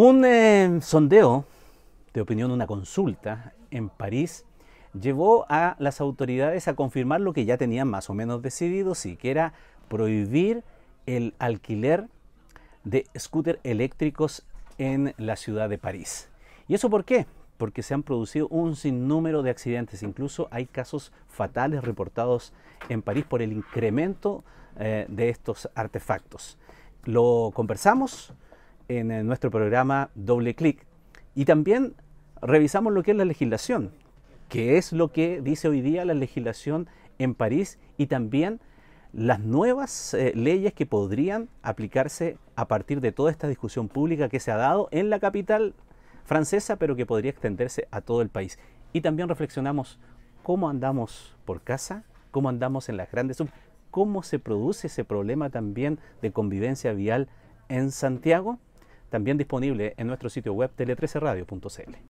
Un eh, sondeo de opinión, una consulta en París, llevó a las autoridades a confirmar lo que ya tenían más o menos decidido, si que era prohibir el alquiler de scooters eléctricos en la ciudad de París. ¿Y eso por qué? Porque se han producido un sinnúmero de accidentes, incluso hay casos fatales reportados en París por el incremento eh, de estos artefactos. Lo conversamos en nuestro programa Doble Clic. Y también revisamos lo que es la legislación, que es lo que dice hoy día la legislación en París y también las nuevas eh, leyes que podrían aplicarse a partir de toda esta discusión pública que se ha dado en la capital francesa, pero que podría extenderse a todo el país. Y también reflexionamos cómo andamos por casa, cómo andamos en las grandes cómo se produce ese problema también de convivencia vial en Santiago también disponible en nuestro sitio web tele13radio.cl.